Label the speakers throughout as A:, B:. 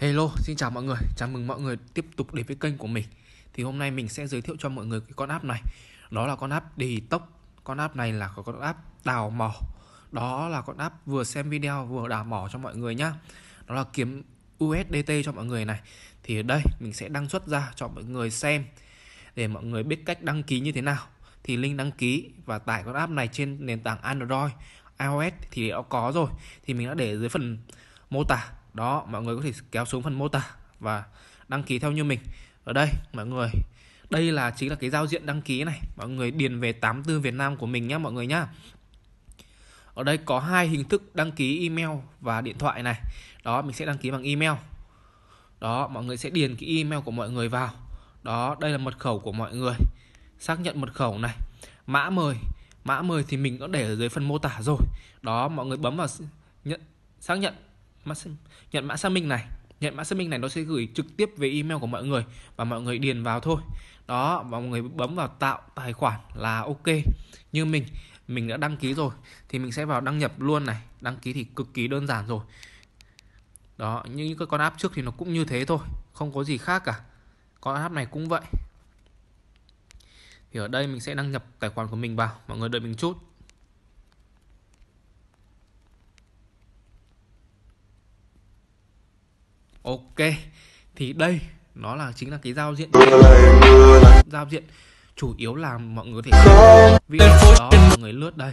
A: Hello, xin chào mọi người, chào mừng mọi người tiếp tục đến với kênh của mình Thì hôm nay mình sẽ giới thiệu cho mọi người cái con app này Đó là con app đi tốc Con app này là con app đào mỏ Đó là con app vừa xem video vừa đào mỏ cho mọi người nhá Đó là kiếm USDT cho mọi người này Thì ở đây mình sẽ đăng xuất ra cho mọi người xem Để mọi người biết cách đăng ký như thế nào Thì link đăng ký và tải con app này trên nền tảng Android iOS thì đã có rồi Thì mình đã để dưới phần mô tả đó mọi người có thể kéo xuống phần mô tả và đăng ký theo như mình ở đây mọi người đây là chính là cái giao diện đăng ký này mọi người điền về 84 Việt Nam của mình nhé mọi người nhá ở đây có hai hình thức đăng ký email và điện thoại này đó mình sẽ đăng ký bằng email đó mọi người sẽ điền cái email của mọi người vào đó đây là mật khẩu của mọi người xác nhận mật khẩu này mã mời mã mời thì mình đã để ở dưới phần mô tả rồi đó mọi người bấm vào nhận xác nhận mã nhận mã xác minh này nhận mã xác minh này nó sẽ gửi trực tiếp về email của mọi người và mọi người điền vào thôi đó và mọi người bấm vào tạo tài khoản là ok như mình mình đã đăng ký rồi thì mình sẽ vào đăng nhập luôn này đăng ký thì cực kỳ đơn giản rồi đó như cái con app trước thì nó cũng như thế thôi không có gì khác cả con app này cũng vậy thì ở đây mình sẽ đăng nhập tài khoản của mình vào mọi người đợi mình chút ok thì đây nó là chính là cái giao diện giao diện chủ yếu là mọi người có thể video đó mọi người lướt đây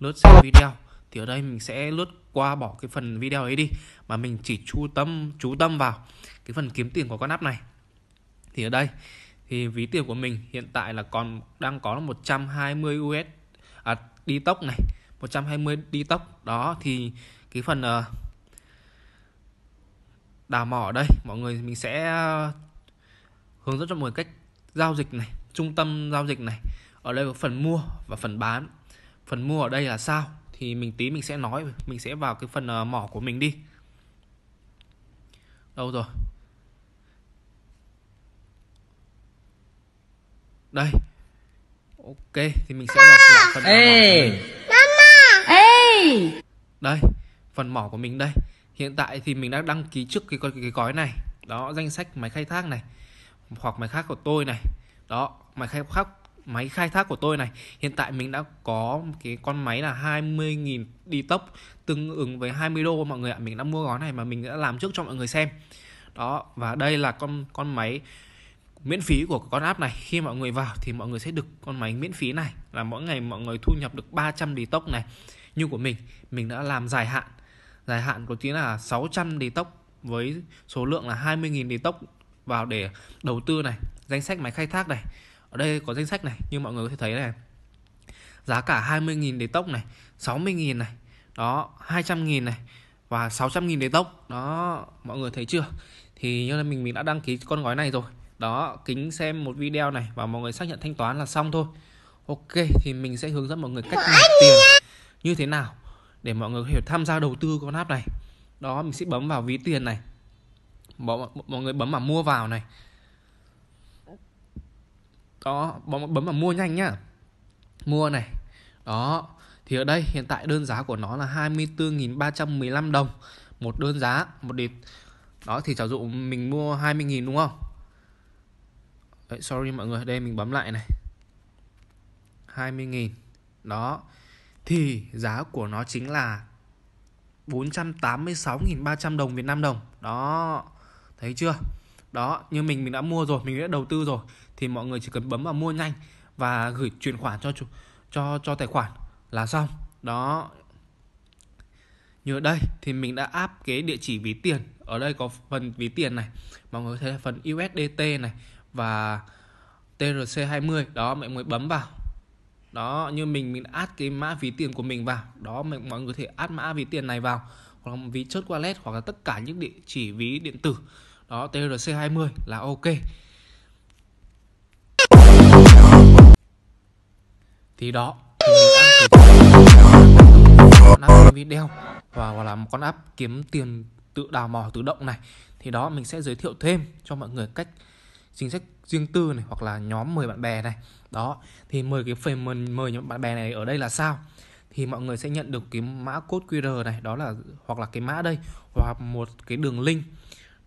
A: lướt xem video thì ở đây mình sẽ lướt qua bỏ cái phần video ấy đi mà mình chỉ chú tâm chú tâm vào cái phần kiếm tiền của con app này thì ở đây thì ví tiền của mình hiện tại là còn đang có 120 US à, đi tốc này 120 đi tốc đó thì cái phần uh, đào mỏ ở đây mọi người mình sẽ ờ, hướng dẫn cho mọi người cách giao dịch này trung tâm giao dịch này ở đây có phần mua và phần bán phần mua ở đây là sao thì mình tí mình sẽ nói mình sẽ vào cái phần ờ, mỏ của mình đi đâu rồi đây ok thì mình sẽ vào phần mỏ của mình. Ê. đây phần mỏ của mình đây hiện tại thì mình đã đăng ký trước cái, cái, cái gói này đó danh sách máy khai thác này hoặc máy khác của tôi này đó máy khai thác máy khai thác của tôi này hiện tại mình đã có cái con máy là 20.000 đi tốc tương ứng với 20 đô mọi người ạ mình đã mua gói này mà mình đã làm trước cho mọi người xem đó và đây là con con máy miễn phí của con app này khi mọi người vào thì mọi người sẽ được con máy miễn phí này là mỗi ngày mọi người thu nhập được 300 đi tốc này như của mình mình đã làm dài hạn dài hạn của chính là 600 đề tốc với số lượng là 20.000 đề tốc vào để đầu tư này danh sách máy khai thác này ở đây có danh sách này như mọi người có thể thấy này giá cả 20.000 đề tốc này 60.000 này đó 200.000 này và 600.000 đề tốc đó mọi người thấy chưa thì như là mình mình đã đăng ký con gói này rồi đó kính xem một video này và mọi người xác nhận thanh toán là xong thôi ok thì mình sẽ hướng dẫn mọi người cách nạp tiền như thế nào để mọi người có thể tham gia đầu tư con app này đó mình sẽ bấm vào ví tiền này mọi, mọi người bấm vào mua vào này đó bấm vào mua nhanh nhá mua này đó thì ở đây hiện tại đơn giá của nó là 24.315 đồng một đơn giá một đít, đó thì giả dụ mình mua 20.000 đúng không Đấy, sorry mọi người đây mình bấm lại này 20.000 đó thì giá của nó chính là 486.300 đồng Việt Nam đồng đó thấy chưa đó như mình mình đã mua rồi mình đã đầu tư rồi thì mọi người chỉ cần bấm vào mua nhanh và gửi chuyển khoản cho cho cho tài khoản là xong đó như ở đây thì mình đã áp cái địa chỉ ví tiền ở đây có phần ví tiền này mọi người thấy là phần USDT này và TRC20 đó mọi người bấm vào đó như mình mình add cái mã ví tiền của mình vào đó mình mọi người có thể add mã ví tiền này vào hoặc là ví chốt wallet hoặc là tất cả những địa chỉ ví điện tử đó TRC 20 là ok thì đó thì video và là một con app kiếm tiền tự đào mỏ tự động này thì đó mình sẽ giới thiệu thêm cho mọi người cách chính sách riêng tư này hoặc là nhóm mời bạn bè này đó thì mời cái phần mời, mời nhóm bạn bè này ở đây là sao thì mọi người sẽ nhận được cái mã code QR này đó là hoặc là cái mã đây hoặc một cái đường link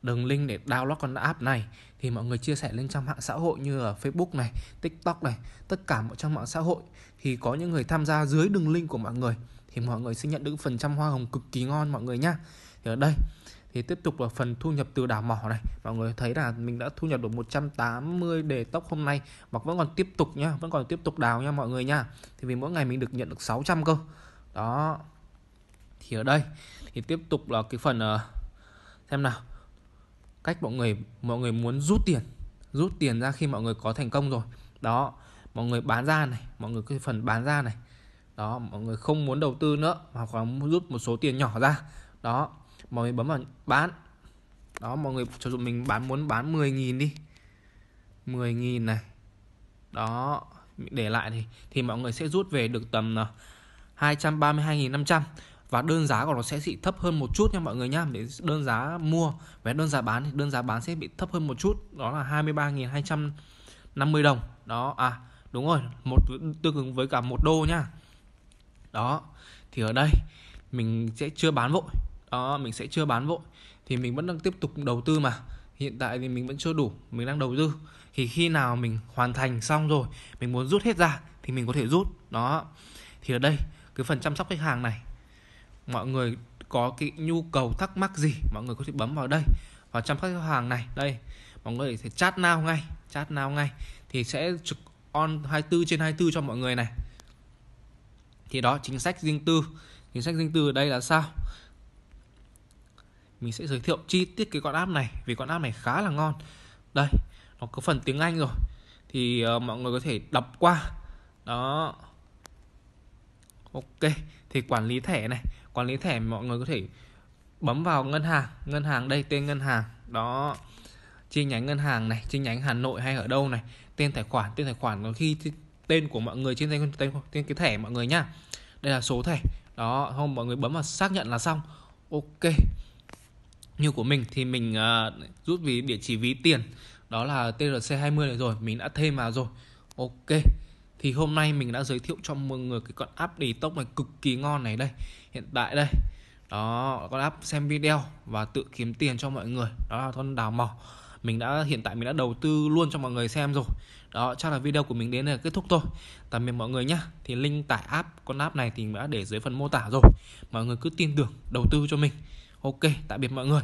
A: đường link để download con app này thì mọi người chia sẻ lên trong mạng xã hội như ở Facebook này, TikTok này, tất cả mọi trong mạng xã hội thì có những người tham gia dưới đường link của mọi người thì mọi người sẽ nhận được phần trăm hoa hồng cực kỳ ngon mọi người nhá. Thì ở đây thì tiếp tục là phần thu nhập từ đảo mỏ này mọi người thấy là mình đã thu nhập được 180 đề tốc hôm nay mà vẫn còn tiếp tục nhá vẫn còn tiếp tục đào nha mọi người nha thì vì mỗi ngày mình được nhận được 600 cơ đó thì ở đây thì tiếp tục là cái phần ờ, xem nào cách mọi người mọi người muốn rút tiền rút tiền ra khi mọi người có thành công rồi đó mọi người bán ra này mọi người cái phần bán ra này đó mọi người không muốn đầu tư nữa hoặc là rút một số tiền nhỏ ra đó mọi người bấm vào bán đó mọi người cho dụ mình bán muốn bán 10.000 đi 10.000 này đó để lại thì thì mọi người sẽ rút về được tầm 232.500 à, và đơn giá của nó sẽ bị thấp hơn một chút nha mọi người nhá để đơn giá mua và đơn giá bán thì đơn giá bán sẽ bị thấp hơn một chút đó là 23.250 đồng đó à đúng rồi một tương ứng với cả một đô nhá đó thì ở đây mình sẽ chưa bán vội đó mình sẽ chưa bán vội thì mình vẫn đang tiếp tục đầu tư mà hiện tại thì mình vẫn chưa đủ mình đang đầu tư thì khi nào mình hoàn thành xong rồi mình muốn rút hết ra thì mình có thể rút đó thì ở đây cái phần chăm sóc khách hàng này mọi người có cái nhu cầu thắc mắc gì mọi người có thể bấm vào đây và chăm sóc khách hàng này đây mọi người thể chat nào ngay chat nào ngay thì sẽ trực on 24 trên 24 cho mọi người này thì đó chính sách riêng tư chính sách riêng tư ở đây là sao mình sẽ giới thiệu chi tiết cái con app này vì con app này khá là ngon đây nó có phần tiếng Anh rồi thì uh, mọi người có thể đọc qua đó ok thì quản lý thẻ này quản lý thẻ mọi người có thể bấm vào ngân hàng ngân hàng đây tên ngân hàng đó chi nhánh ngân hàng này chi nhánh Hà Nội hay ở đâu này tên tài khoản tên tài khoản nó khi tên của mọi người trên tên, tên tên cái thẻ mọi người nhá đây là số thẻ đó không mọi người bấm vào xác nhận là xong ok như của mình thì mình uh, rút vì địa chỉ ví tiền đó là TRC20 này rồi mình đã thêm vào rồi ok thì hôm nay mình đã giới thiệu cho mọi người cái con app tốc này cực kỳ ngon này đây hiện tại đây đó con app xem video và tự kiếm tiền cho mọi người đó là con đào mỏ mình đã hiện tại mình đã đầu tư luôn cho mọi người xem rồi đó chắc là video của mình đến là kết thúc thôi tạm biệt mọi người nhé thì link tải app con app này thì mình đã để dưới phần mô tả rồi mọi người cứ tin tưởng đầu tư cho mình ok tạm biệt mọi người